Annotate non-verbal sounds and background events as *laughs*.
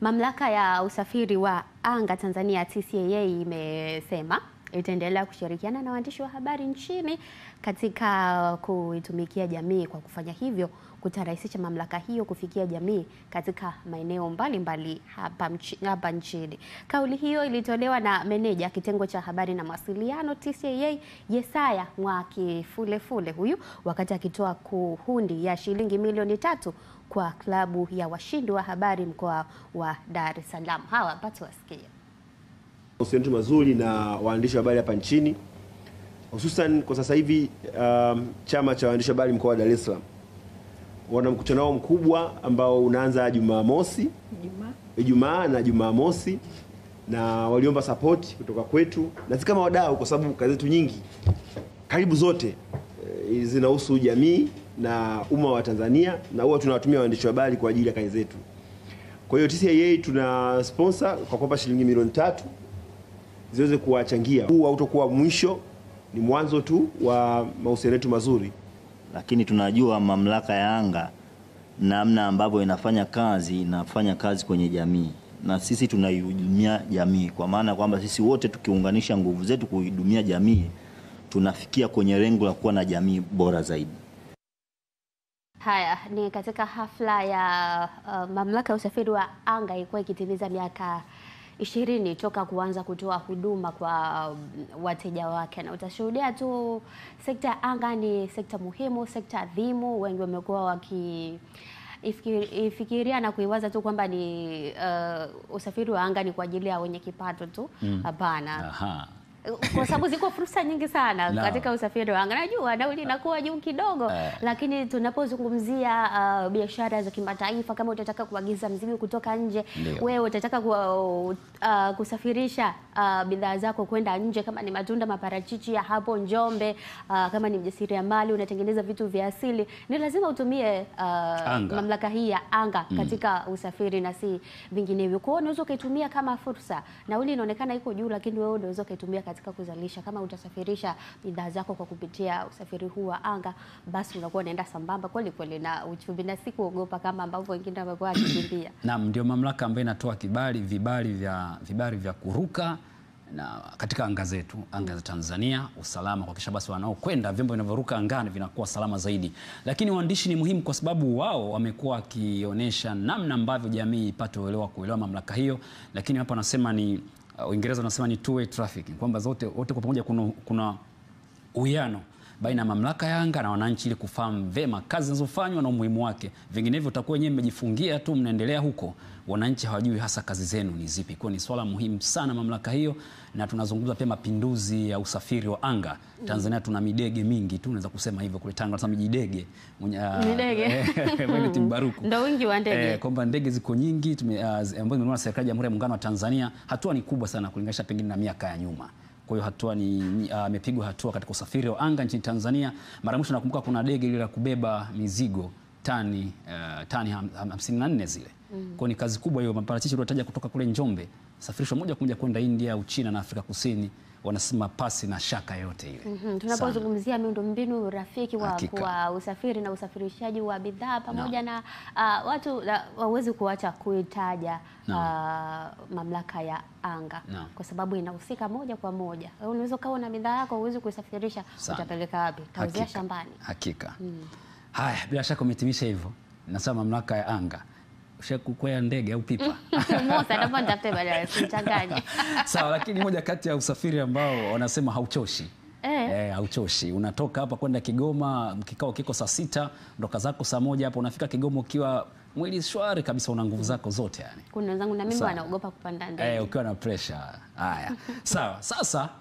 Mamlaka ya usafiri wa anga Tanzania TCAA imesema itaendelea kushirikiana na waandishi wa habari nchini katika kuitumikia jamii. Kwa kufanya hivyo, kutarahisisha mamlaka hiyo kufikia jamii katika maeneo mbalimbali hapa, hapa nchini. Kauli hiyo ilitolewa na meneja kitengo cha habari na mawasiliano TCCIA Yesaya Mwakifulefule huyu wakati akitoa kuhundi ya shilingi milioni tatu kwa klabu ya washindi wa habari mkoa wa Dar es Salaam. Hawa patu wasikia mahusiano mazuri na waandishi wa habari hapa nchini hususan kwa sasa hivi um, chama cha waandishi wa habari mkoa wa Dar es Salaam wana mkutano wao mkubwa ambao unaanza Jumamosi, Ijumaa na Jumamosi, na waliomba sapoti kutoka kwetu na si kama wadau, kwa sababu kazi zetu nyingi karibu zote e, zinahusu jamii na umma wa Tanzania, na huwa tunawatumia waandishi wa habari kwa ajili ya kazi zetu. Kwa hiyo TCIA tuna sponsor kwa kuwapa shilingi milioni tatu ziweze kuwachangia. Huu hautokuwa mwisho, ni mwanzo tu wa mahusiano yetu mazuri. Lakini tunajua mamlaka ya anga namna ambavyo inafanya kazi, inafanya kazi kwenye jamii na sisi tunaihudumia jamii, kwa maana kwamba sisi wote tukiunganisha nguvu zetu kuhudumia jamii tunafikia kwenye lengo la kuwa na jamii bora zaidi. Haya ni katika hafla ya uh, mamlaka ya usafiri wa anga ilikuwa ikitimiza miaka ishirini toka kuanza kutoa huduma kwa um, wateja wake, na utashuhudia tu sekta ya anga ni sekta muhimu, sekta adhimu. Wengi wamekuwa waki ifikiria na kuiwaza tu kwamba ni uh, usafiri wa anga ni kwa ajili ya wenye kipato tu. Mm. Hapana. Mm. Eh, kwa sababu ziko fursa nyingi sana no. katika usafiri wa anga. Najua nauli ah. inakuwa juu kidogo eh, lakini tunapozungumzia uh, biashara za kimataifa, kama utataka kuagiza mzigo kutoka nje, wewe utataka ku, uh, kusafirisha uh, bidhaa zako kwenda nje, kama ni matunda, maparachichi ya hapo Njombe, uh, kama ni mjasiriamali unatengeneza vitu vya asili, ni lazima utumie uh, mamlaka hii ya anga mm. katika mm. usafiri na si vinginevyo. Kwa hiyo unaweza ukaitumia kama fursa. Nauli inaonekana iko juu, lakini wewe unaweza ukaitumia katika kuzalisha. Kama utasafirisha bidhaa zako kwa kupitia usafiri huu wa anga, basi unakuwa unaenda sambamba kweli kweli na uchumi na si kuogopa kama ambavyo wengine wamekuwa wakikimbia. *clears throat* Naam, ndio mamlaka ambayo inatoa kibali vibali vya vibali vya kuruka na katika anga zetu anga za Tanzania, usalama kuhakikisha basi wanaokwenda vyombo vinavyoruka angani vinakuwa salama zaidi. Lakini waandishi ni muhimu kwa sababu wao wamekuwa wakionyesha namna ambavyo jamii ipate uelewa kuelewa mamlaka hiyo, lakini hapa anasema ni Uingereza uh, wanasema ni two way trafficking, kwamba zote wote kwa pamoja kuna, kuna uwiano baina ya mamlaka ya anga na wananchi ili kufahamu vema kazi zinazofanywa na umuhimu wake. Vinginevyo utakuwa wenyewe mmejifungia tu, mnaendelea huko, wananchi hawajui hasa kazi zenu ni zipi. Kwa ni swala muhimu sana mamlaka hiyo, na tunazungumza pia mapinduzi ya usafiri wa anga mm. Tanzania. Tuna midege mingi tu, unaweza kusema hivyo kule Tanga tunasema ah, midege *laughs* mbaruku ndio wingi wa ndege eh, kwamba ndege ziko nyingi ah, ambazo uh, na serikali ya Jamhuri ya Muungano wa Tanzania. Hatua ni kubwa sana kulinganisha pengine na miaka ya nyuma. Kwa hiyo hatua ni ah, amepigwa uh, hatua katika usafiri wa anga nchini Tanzania. Mara mwisho nakumbuka kuna dege ile la kubeba mizigo tani uh, tani 54 zile. Mm. Kwa ni kazi kubwa hiyo, maparachichi uliotaja kutoka kule Njombe safirishwa moja kwa moja kwenda India, Uchina na Afrika Kusini, wanasema pasi na shaka yote ile. Mm -hmm. Tunapozungumzia miundombinu rafiki wa, wa usafiri na usafirishaji wa bidhaa pamoja na, na uh, watu wawezi kuacha kuitaja uh, mamlaka ya anga na, kwa sababu inahusika moja kwa moja. Unaweza ukawa na bidhaa yako huwezi kuisafirisha, utapeleka wapi? Kauzia shambani. Hakika. Mm. Haya, bila shaka umetimisha hivyo. Nasema mamlaka ya anga ushakukwea ndege au pipa *laughs* *laughs* sawa. Lakini moja kati ya usafiri ambao wanasema hauchoshi E, hauchoshi. Unatoka hapa kwenda Kigoma, mkikao kiko saa sita, ndoka zako saa moja hapo, unafika Kigoma ukiwa mwili shwari kabisa, una nguvu zako zote yani. Kuna wenzangu na mimi wanaogopa kupanda eh, ndege. Eh, ukiwa na pressure. Haya. *laughs* Sawa. Sasa